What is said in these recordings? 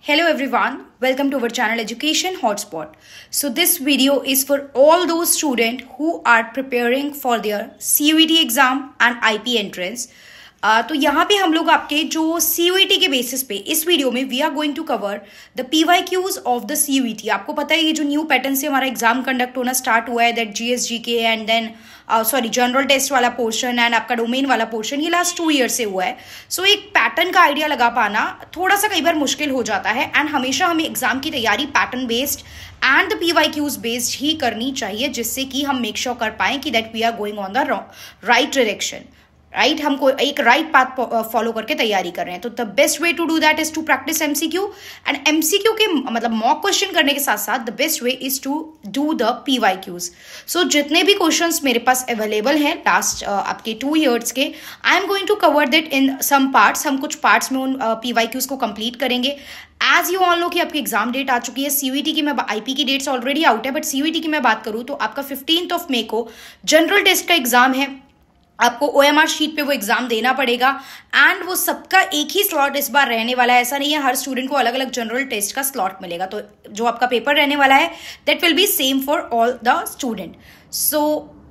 Hello everyone, welcome to our channel Education Hotspot. So this video is for all those students who are preparing for their CUET exam and IP entrance. तो यहाँ पे हम लोग आपके जो सी e के basis पे इस वीडियो में we are going to cover the P Y Qs of the C आपको पता है ये जो न्यू पैटर्न से हमारा एग्जाम कंडक्ट होना स्टार्ट हुआ है that ji S G K and then sorry general test वाला पोर्शन एंड आपका डोमेन वाला पोर्शन ये लास्ट टू ईयर से हुआ है सो so, एक पैटर्न का आइडिया लगा पाना थोड़ा सा कई बार मुश्किल हो जाता है एंड हमेशा हमें एग्जाम की तैयारी pattern based and the P Y Qs based ही करनी चाहिए जिससे कि हम मेक श्योर sure कर पाएं कि that we are going on the right direction right right? हमको एक राइट पाथ फॉलो करके तैयारी कर रहे हैं तो the best way to do that is to practice MCQ and MCQ के मतलब मॉक क्वेश्चन करने के साथ साथ the best way is to do the PY Qs so जितने भी क्वेश्चन मेरे पास अवेलेबल हैं लास्ट आपके टू ईयर्स के I am going to cover that in some parts हम कुछ पार्ट्स में उन पी क्यूज को कंप्लीट करेंगे एज यू ऑल नो कि आपकी एग्जाम डेट आ चुकी है सीवीटी की मैं आईपी की डेट्स ऑलरेडी आउट है बट सीवीटी की मैं बात करूँ तो आपका फिफ्टींथ ऑफ मे को जनरल टेस्ट का एग्जाम है आपको ओ एम आर शीट पर वो एग्ज़ाम देना पड़ेगा एंड वो सबका एक ही स्लॉट इस बार रहने वाला है ऐसा नहीं है हर स्टूडेंट को अलग अलग जनरल टेस्ट का स्लॉट मिलेगा तो जो आपका पेपर रहने वाला है that will be same for all the student so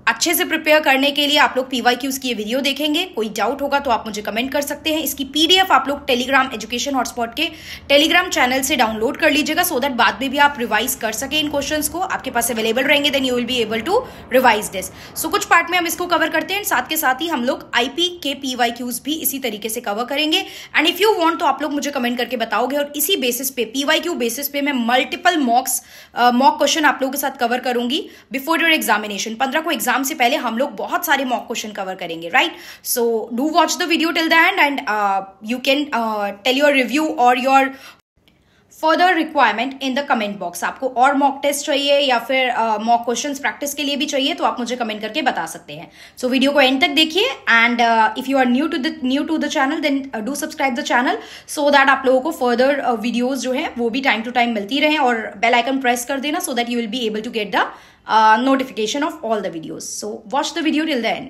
अच्छे से प्रिपेयर करने के लिए आप लोग पीवाई क्यूज की ये वीडियो देखेंगे कोई डाउट होगा तो आप मुझे कमेंट कर सकते हैं इसकी पीडीएफ आप लोग टेलीग्राम एजुकेशन हॉटस्पॉट के टेलीग्राम चैनल से डाउनलोड कर लीजिएगा सो दैट बाद में भी आप रिवाइज कर सके इन क्वेश्चन को आपके पास अवेलेबल रहेंगे then you will be able to revise this so कुछ पार्ट में हम इसको कवर करते हैं साथ के साथ ही हम लोग आईपी के पीवाई क्यूज भी इसी तरीके से कवर करेंगे एंड इफ यू वॉन्ट तो आप लोग मुझे कमेंट करके बताओगे और इसी बेसिस पे पीवाई क्यू बेसिस पे मैं मल्टीपल मॉक्स मॉक क्वेश्चन आप लोगों के साथ कवर करूंगी बिफोर योर एग्जामिनेशन पंद्रह को एग्जाम एग्जाम से पहले हम लोग बहुत सारे मॉक क्वेश्चन कवर करेंगे right so do watch the video till the end and you can tell your review और your further requirement in the comment box आपको और मॉक टेस्ट चाहिए या फिर मॉक क्वेश्चन प्रैक्टिस के लिए भी चाहिए तो आप मुझे कमेंट करके बता सकते हैं सो so, वीडियो को एंड तक देखिए and if you are new to the new to the channel then do subscribe the channel so that आप लोगों को फर्दर वीडियोज uh, जो है वो भी टाइम टू टाइम मिलती रहे और बेल आइकन प्रेस कर देना so that you will be able to get the notification of all the videos so watch the video till the end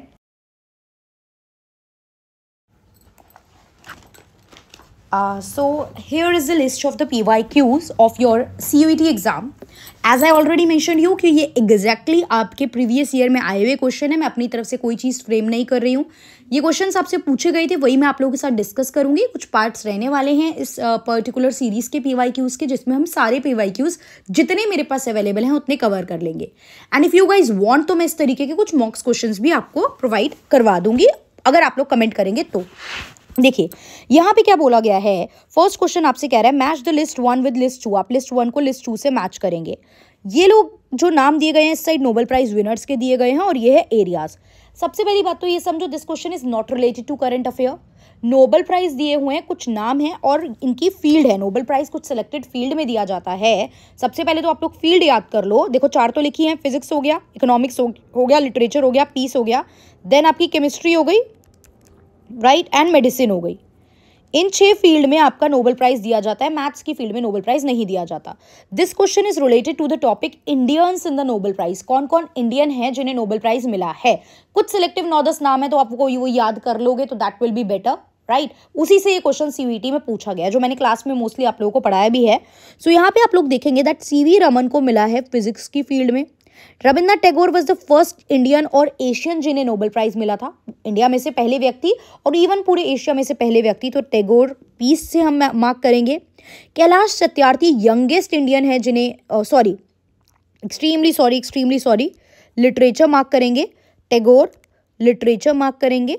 Uh, so here is the list of the PYQs of your CUET exam. As I already mention you कि ये exactly exactly आपके previous year में आए हुए question है मैं अपनी तरफ से कोई चीज़ फ्रेम नहीं कर रही हूँ ये क्वेश्चन आपसे पूछे गए थे वही मैं आप लोगों के साथ डिस्कस करूँगी कुछ पार्ट्स रहने वाले हैं इस पर्टिकुलर uh, सीरीज़ के पी वाई क्यूज़ के जिसमें हम सारे पी वाई क्यूज़ जितने मेरे पास अवेलेबल हैं उतने कवर कर लेंगे and if you guys want तो मैं इस तरीके के कुछ मॉक्स क्वेश्चन भी आपको प्रोवाइड करवा दूंगी अगर आप लोग कमेंट करेंगे तो देखिए यहाँ पे क्या बोला गया है फर्स्ट क्वेश्चन आपसे कह रहा है match the list one with list two आप लिस्ट वन को लिस्ट टू से मैच करेंगे ये लोग जो नाम दिए गए हैं इस साइड नोबेल प्राइज विनर्स के दिए गए हैं और ये है एरियाज सबसे पहली बात तो ये समझो this question is not related to current affair Nobel prize दिए हुए हैं कुछ नाम है और इनकी फील्ड है नोबल प्राइज कुछ सेलेक्टेड फील्ड में दिया जाता है सबसे पहले तो आप लोग फील्ड याद कर लो देखो चार तो लिखी है फिजिक्स हो गया इकोनॉमिक्स हो गया लिटरेचर हो गया पीस हो गया देन आपकी केमिस्ट्री हो गई राइट एंड मेडिसिन हो गई इन छह फील्ड में आपका नोबेल प्राइज दिया जाता है मैथ्स की फील्ड में नोबेल प्राइज नहीं दिया जाता this question is related to the topic Indians in the Nobel prize कौन कौन इंडियन है जिन्हें नोबेल प्राइज मिला है कुछ सिलेक्टिव नौ दस नाम है तो आपको वो याद कर लोगे तो that will be better right उसी से ये क्वेश्चन सीवीटी में पूछा गया जो मैंने क्लास में मोस्टली आप लोगों को पढ़ाया भी है सो so, यहाँ पे आप लोग देखेंगे दैट सी रमन को मिला है फिजिक्स की फील्ड में Rabindranath Tagore was the first Indian और एशियन जिन्हें नोबेल प्राइज मिला था इंडिया में से पहले व्यक्ति और इवन पूरे एशिया में से पहले व्यक्ति तो टैगोर पीस से हम मार्क करेंगे कैलाश सत्यार्थी यंगेस्ट इंडियन है जिन्हें sorry extremely sorry extremely sorry literature mark करेंगे टैगोर लिटरेचर मार्क करेंगे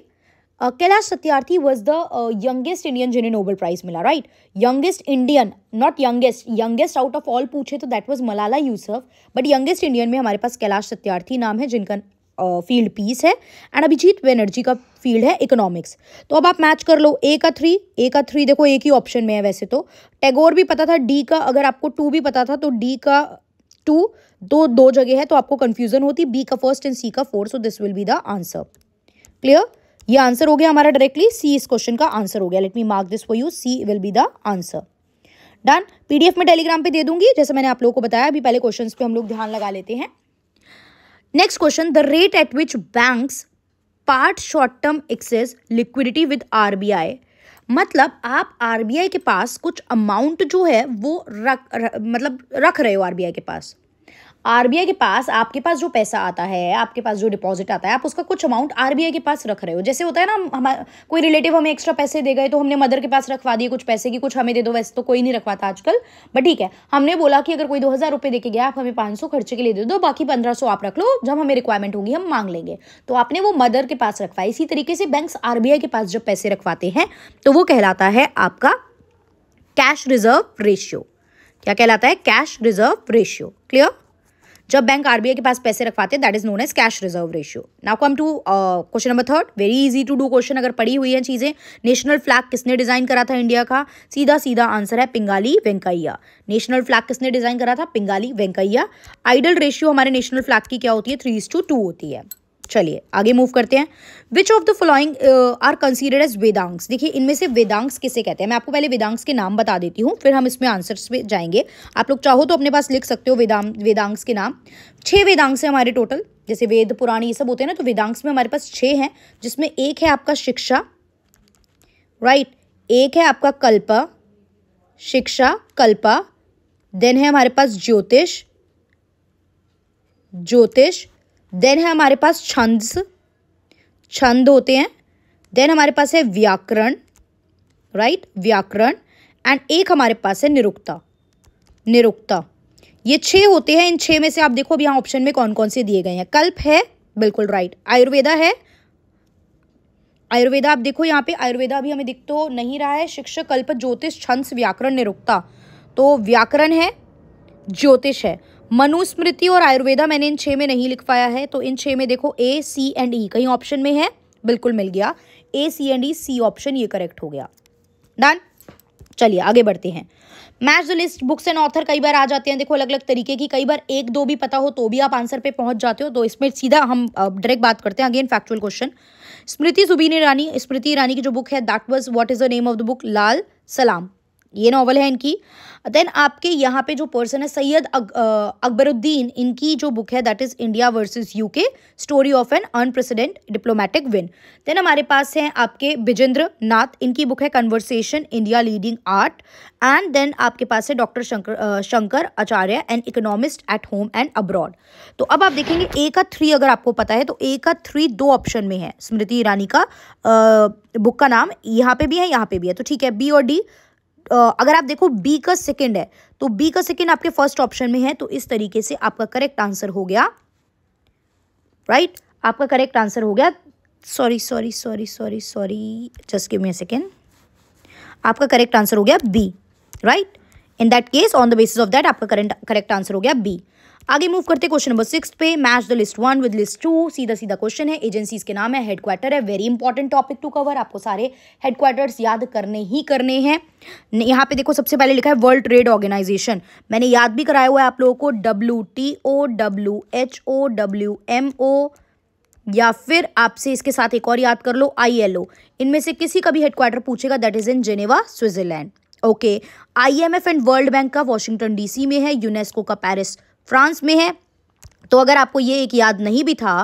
Uh, Satyarthi was the youngest Indian जिन्हें नोबल प्राइज मिला right youngest Indian not youngest youngest out of all पूछे तो that was Malala Yousaf but youngest Indian में हमारे पास कैलाश सत्यार्थी नाम है जिनका फील्ड uh, पीस है एंड अभिजीत बनर्जी का फील्ड है इकोनॉमिक्स तो अब आप मैच कर लो ए का थ्री ए का थ्री देखो एक ही ऑप्शन में है वैसे तो टैगोर भी पता था डी का अगर आपको टू भी पता था तो डी का टू दो दो जगह है तो आपको कंफ्यूजन होती बी का फर्स्ट एंड सी का four so this will be the answer clear ये आंसर हो गया हमारा डायरेक्टली सी इस क्वेश्चन का आंसर हो गया let me mark this for you C will be the answer done PDF में टेलीग्राम पे दे दूंगी जैसे मैंने आप लोगों को बताया अभी पहले क्वेश्चंस पे हम लोग ध्यान लगा लेते हैं next question the rate at which banks park short term excess liquidity with RBI मतलब आप आरबीआई के पास कुछ अमाउंट जो है वो रख मतलब रख रहे हो आरबीआई के पास आरबीआई के पास आपके पास जो पैसा आता है आपके पास जो डिपॉजिट आता है आप उसका कुछ अमाउंट आरबीआई के पास रख रहे हो जैसे होता है ना हमारा कोई रिलेटिव हमें एक्स्ट्रा पैसे दे गए तो हमने मदर के पास रखवा दिए कुछ पैसे की कुछ हमें दे दो वैसे तो कोई नहीं रखवाता आजकल बट ठीक है हमने बोला कि अगर कोई दो हज़ार रुपये देके गया आप हमें पाँच सौ खर्चे के लिए दे दो बाकी पंद्रह सौ आप रख लो जब हमें रिक्वायरमेंट होगी हम मांग लेंगे तो आपने वो मदर के पास रखवाया इसी तरीके से बैंक आरबीआई के पास जब पैसे रखवाते हैं तो वो कहलाता है आपका कैश रिजर्व रेशियो क्या कहलाता है कैश रिजर्व रेशियो क्लियर जब बैंक आरबीआई के पास पैसे रखवाते that is known as cash reserve ratio now come to question number third very easy to do question अगर पड़ी हुई है चीजें नेशनल फ्लैग किसने डिजाइन करा था इंडिया का सीधा सीधा आंसर है पिंगाली वेंकैया नेशनल फ्लैग किसने डिजाइन करा था पिंगाली वेंकैया आइडल रेशियो हमारे नेशनल फ्लैग की क्या होती है थ्री होती है चलिए आगे मूव करते हैं which of the following are considered as Vedangas देखिए इनमें से वेदांग्स किसे कहते हैं मैं आपको पहले वेदांग्स के नाम बता देती हूँ फिर हम इसमें आंसर्स पे जाएंगे आप लोग चाहो तो अपने पास लिख सकते हो वेदांग वेदांग्स के नाम छः वेदांग्स हैं हमारे टोटल जैसे वेद पुराण ये सब होते हैं ना तो वेदांग्स में हमारे पास छः हैं जिसमें एक है आपका शिक्षा राइट right? एक है आपका कल्प शिक्षा कल्पा देन है हमारे पास ज्योतिष ज्योतिष देन है हमारे पास छंद छंद होते हैं देन हमारे पास है व्याकरण राइट व्याकरण एंड एक हमारे पास है निरुक्ता निरुक्ता ये छे होते हैं इन छे में से आप देखो अब यहाँ ऑप्शन में कौन कौन से दिए गए हैं कल्प है बिल्कुल राइट आयुर्वेदा है आयुर्वेदा आप देखो यहाँ पे आयुर्वेदा भी हमें दिख तो नहीं रहा है शिक्षक कल्प ज्योतिष छंस व्याकरण निरुक्ता तो व्याकरण है ज्योतिष है मनुस्मृति और आयुर्वेदा मैंने इन छः में नहीं लिख पाया है तो इन छः में देखो ए सी एंड ई कहीं ऑप्शन में है बिल्कुल मिल गया A C and E C option ये करेक्ट हो गया डन चलिए आगे बढ़ते हैं match the list books and author कई बार आ जाते हैं देखो अलग अलग तरीके की कई बार एक दो भी पता हो तो भी आप आंसर पे पहुंच जाते हो तो इसमें सीधा हम डायरेक्ट बात करते हैं again factual question Smriti Zubin Irani Smriti Irani की जो बुक है that was what is the name of the book Lal Salaam ये नॉवल है इनकी देन आपके यहाँ पे जो पर्सन है सैयद अक, अकबरुद्दीन इनकी जो बुक है that is India versus UK story of an unprecedented diplomatic win then हमारे पास हैं आपके बिजेंद्र नाथ इनकी बुक है conversation India leading art and then आपके पास है doctor Shankar Shankar Acharya and economist at home and abroad तो अब आप देखेंगे ए का थ्री अगर आपको पता है तो ए का थ्री दो ऑप्शन में है स्मृति ईरानी का आ, बुक का नाम यहाँ पे भी है यहाँ पे भी है तो ठीक है बी और डी अगर आप देखो बी का सेकेंड है तो बी का सेकेंड आपके फर्स्ट ऑप्शन में है तो इस तरीके से आपका करेक्ट आंसर हो गया राइट right? आपका करेक्ट आंसर हो गया sorry sorry sorry sorry sorry just give me a second आपका करेक्ट आंसर हो गया B right in that case on the basis of that आपका करेंट करेक्ट आंसर हो गया बी आगे मूव करते क्वेश्चन नंबर सिक्स पे match the list one with list two सीधा सीधा क्वेश्चन है एजेंसीज के नाम है हेडक्वार्टर है very important topic to cover आपको सारे हेडक्वार्टर्स याद करने ही करने हैं यहाँ पे देखो सबसे पहले लिखा है वर्ल्ड ट्रेड ऑर्गेनाइजेशन मैंने याद भी कराया हुआ है आप लोगों को W T O W H O W M O या फिर आपसे इसके साथ एक और याद कर लो आई एल ओ इनमें से किसी का भी हेडक्वार्टर पूछेगा that is in Geneva Switzerland okay IMF and World Bank का वॉशिंगटन डीसी में है यूनेस्को का पैरिस फ्रांस में है तो अगर आपको ये एक याद नहीं भी था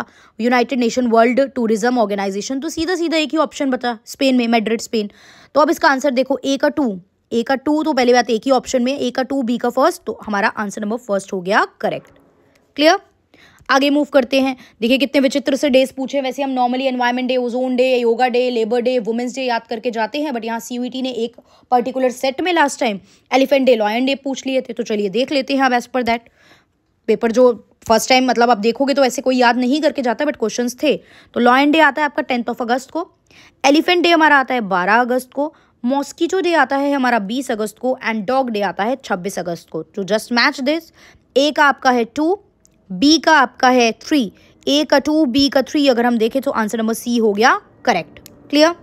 United Nation World Tourism Organization तो सीधा सीधा एक ही ऑप्शन बता स्पेन में मेड्रिड स्पेन तो अब इसका आंसर देखो ए का टू ए का टू तो पहले बात एक ही ऑप्शन में ए का टू बी का फर्स्ट तो हमारा आंसर नंबर फर्स्ट हो गया करेक्ट क्लियर आगे मूव करते हैं देखिए कितने विचित्र से डेज पूछे वैसे हम normally environment day ozone day yoga day labour day women's day याद करके जाते हैं बट यहाँ सी ने एक पर्टिकुलर सेट में last time elephant day lion day पूछ लिए थे तो चलिए देख लेते हैं अब एज पर दैट पेपर जो फर्स्ट टाइम मतलब आप देखोगे तो ऐसे कोई याद नहीं करके जाता बट क्वेश्चन थे तो लॉ एंड डे आता है आपका टेंथ ऑफ अगस्त को एलिफेंट डे हमारा आता है बारह अगस्त को मॉस्किटो डे आता है हमारा बीस अगस्त को एंड डॉग डे आता है छब्बीस अगस्त को to just match this A का आपका है टू बी का आपका है थ्री ए का टू बी का थ्री अगर हम देखें तो आंसर नंबर सी हो गया correct clear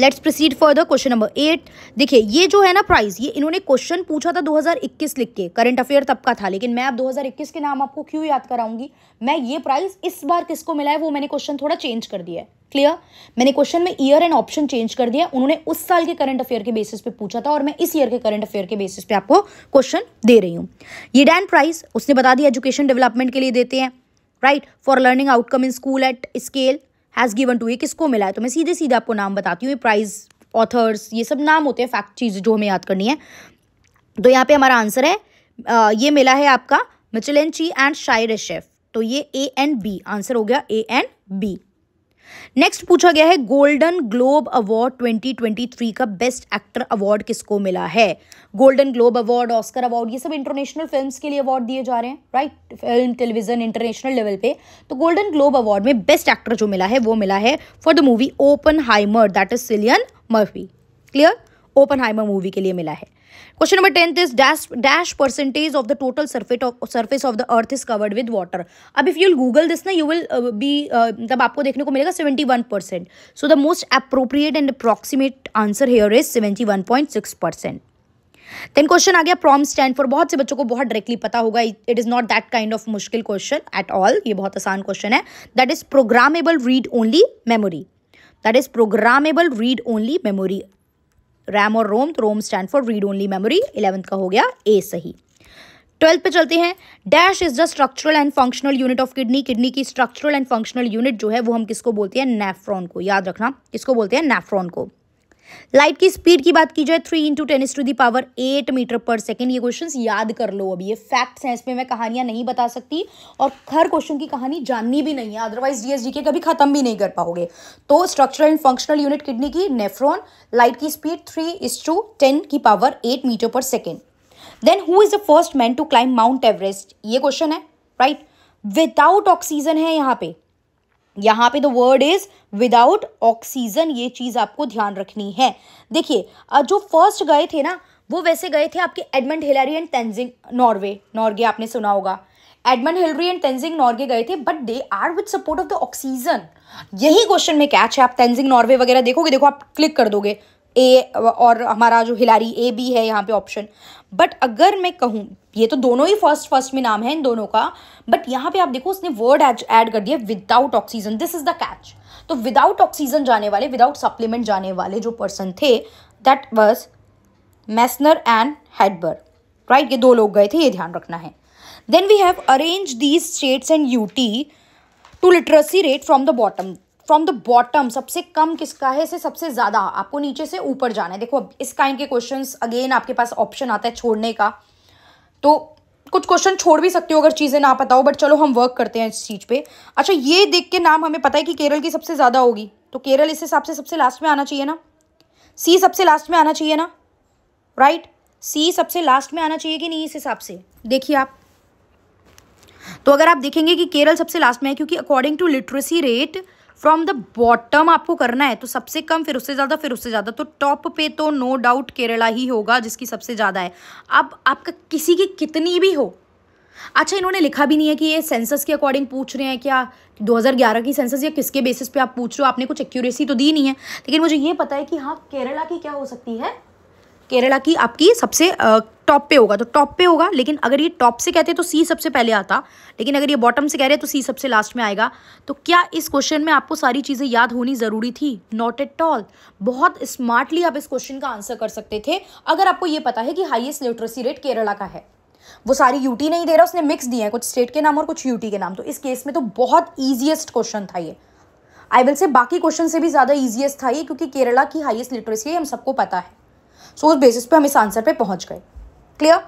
let's proceed for the question number eight देखिए ये जो है ना प्राइस ये इन्होंने क्वेश्चन पूछा था 2021 लिख के करंट अफेयर तब का था लेकिन मैं अब 2021 के नाम आपको क्यों याद कराऊंगी मैं ये प्राइस इस बार किसको मिला है वो मैंने क्वेश्चन थोड़ा चेंज कर दिया है क्लियर मैंने क्वेश्चन में ईयर एंड ऑप्शन चेंज कर दिया उन्होंने उस साल के करंट अफेयर के बेसिस पे पूछा था और मैं इस ईयर के करंट अफेयर के बेसिस पे आपको क्वेश्चन दे रही हूँ ये डैन प्राइस उसने बता दिया एजुकेशन डेवलपमेंट के लिए देते हैं right for learning outcome in school at scale has given to ये किसको मिला है तो मैं सीधे सीधे आपको नाम बताती हूँ ये प्राइज ऑथर्स ये सब नाम होते हैं फैक्ट चीज़ जो हमें याद करनी है तो यहाँ पे हमारा आंसर है आ, ये मिला है आपका मिचलेंची ची एंड शायर शेफ तो ये ए एंड बी आंसर हो गया ए एंड बी नेक्स्ट पूछा गया है गोल्डन ग्लोब अवार्ड 2023 का बेस्ट एक्टर अवार्ड किसको मिला है Golden Globe award Oscar award ये सब इंटरनेशनल फिल्म्स के लिए अवार्ड दिए जा रहे हैं right film television international level पे तो गोल्डन ग्लोब अवार्ड में बेस्ट एक्टर जो मिला है वो मिला है for the movie Oppenheimer that is Cillian Murphy clear Oppenheimer movie के लिए मिला है question number tenth is dash dash percentage of the total surface surface of the earth is covered with water अब if you'll Google this ना you will be तब आपको देखने को मिलेगा seventy one percent so the most appropriate and approximate answer here is seventy one point six percent then question आ गया PROM stand for बहुत से बच्चों को बहुत डायरेक्टली पता होगा it is not that kind of मुश्किल क्वेश्चन एट ऑल ये बहुत आसान क्वेश्चन है that is programmable read only memory that is programmable read only memory RAM और रोम तो ROM stand for read only memory eleventh का हो गया ए सही ट्वेल्थ पे चलते हैं dash is the structural and functional unit of kidney kidney की स्ट्रक्चरल एंड फंक्शनल यूनिट जो है वो हम किसको बोलते हैं नेफ्रॉन को याद रखना किसको बोलते हैं नेफ्रॉन को लाइट की स्पीड की बात की जाए three into ten to the power eight metre per second ये क्वेश्चन याद कर लो अभी ये फैक्ट्स हैं इसमें मैं कहानियां नहीं बता सकती और हर क्वेश्चन की कहानी जाननी भी नहीं है अदरवाइज डीएसजी के कभी खत्म भी नहीं कर पाओगे तो structural and functional unit kidney की नेफ्रॉन लाइट की speed three is to ten की power eight metre per second then who is the first man to climb Mount Everest ये क्वेश्चन है राइट विदाउट ऑक्सीजन है यहाँ पे यहाँ पे the word is without oxygen ये चीज़ आपको ध्यान रखनी है देखिए जो फर्स्ट गए थे ना वो वैसे गए थे आपके Edmund Hillary and Tenzing Norway Norgay आपने सुना होगा Edmund Hillary and Tenzing Norgay गए थे but they are with support of the oxygen यही क्वेश्चन में कैच है आप तेंजिंग नॉर्वे वगैरह देखोगे देखो आप क्लिक कर दोगे ए और हमारा जो हिलारी ए बी है यहाँ पे ऑप्शन बट अगर मैं कहूँ ये तो दोनों ही फर्स्ट फर्स्ट में नाम है इन दोनों का बट यहाँ पे आप देखो उसने वर्ड ऐड कर दिया without oxygen this is the catch तो विदाउट ऑक्सीजन जाने वाले विदाउट सप्लीमेंट जाने वाले जो पर्सन थे दैट वॉज मैसनर एंड हेडबर राइट ये दो लोग गए थे ये ध्यान रखना है then we have arrange these states and UT to literacy rate from the bottom from the bottom सबसे कम किसका है से सबसे ज़्यादा आपको नीचे से ऊपर जाना है देखो अब इस काइंड के क्वेश्चंस अगेन आपके पास ऑप्शन आता है छोड़ने का तो कुछ क्वेश्चन छोड़ भी सकते हो अगर चीज़ें ना पता हो बट चलो हम वर्क करते हैं इस चीज़ पे अच्छा ये देख के नाम हमें पता है कि केरल की सबसे ज़्यादा होगी तो केरल इस हिसाब से सबसे लास्ट में आना चाहिए ना सी सबसे लास्ट में आना चाहिए ना राइट सी सबसे लास्ट में आना चाहिए कि नहीं इस हिसाब से देखिए आप तो अगर आप देखेंगे कि केरल सबसे लास्ट में है क्योंकि according to literacy rate from the bottom आपको करना है तो सबसे कम फिर उससे ज़्यादा फिर उससे ज़्यादा तो टॉप पे तो नो डाउट केरला ही होगा जिसकी सबसे ज़्यादा है अब आपका किसी की कितनी भी हो अच्छा इन्होंने लिखा भी नहीं है कि ये सेंसस के अकॉर्डिंग पूछ रहे हैं क्या 2011 की सेंसस या किसके बेसिस पे आप पूछ रहे हो आपने कुछ एक्यूरेसी तो दी नहीं है लेकिन मुझे ये पता है कि हाँ केरला की क्या हो सकती है केरला की आपकी सबसे टॉप पे होगा तो टॉप पे होगा लेकिन अगर ये टॉप से कहते हैं तो सी सबसे पहले आता लेकिन अगर ये बॉटम से कह रहे हैं तो सी सबसे लास्ट में आएगा तो क्या इस क्वेश्चन में आपको सारी चीज़ें याद होनी ज़रूरी थी नॉट एट ऑल बहुत स्मार्टली आप इस क्वेश्चन का आंसर कर सकते थे अगर आपको ये पता है कि हाइएस्ट लिटरेसी रेट केरला का है वो सारी यूटी नहीं दे रहा उसने मिक्स दिए हैं कुछ स्टेट के नाम और कुछ यूटी के नाम तो इस केस में तो बहुत ईजिएस्ट क्वेश्चन था ये आई विल से बाकी क्वेश्चन से भी ज़्यादा ईजिएस्ट था ये क्योंकि केरला की हाइएस्ट लिटरेसी हम सबको पता है सो so, उस बेसिस पे हम इस आंसर पे पहुंच गए clear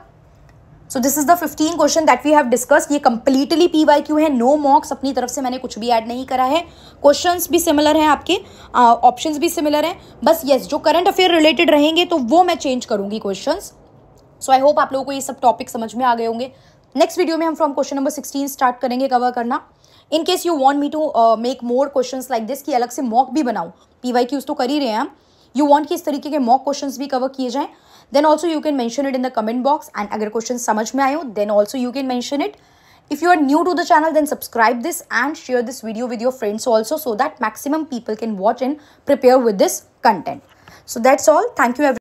so this is the fifteen question that we have discuss ये कंप्लीटली पी वाई क्यू है नो no मॉक्स अपनी तरफ से मैंने कुछ भी ऐड नहीं करा है क्वेश्चन भी सिमिलर हैं आपके ऑप्शन uh, भी सिमिलर हैं बस येस yes, जो करंट अफेयर रिलेटेड रहेंगे तो वो मैं चेंज करूंगी क्वेश्चन सो आई होप आप लोगों को ये सब टॉपिक समझ में आ गए होंगे नेक्स्ट वीडियो में हम from question number sixteen start करेंगे कवर करना in case you want me to make more question like this की अलग से मॉक भी बनाऊँ पी वाई क्यूज तो कर ही रहे हैं हम यू वॉन्ट कि इस तरीके के मॉक क्वेश्चन भी कवर किए जाएँ then also you can mention it in the comment box and agar questions samajh mein aaye then also you can mention it if you are new to the channel then subscribe this and share this video with your friends also so that maximum people can watch and prepare with this content so that's all thank you everyone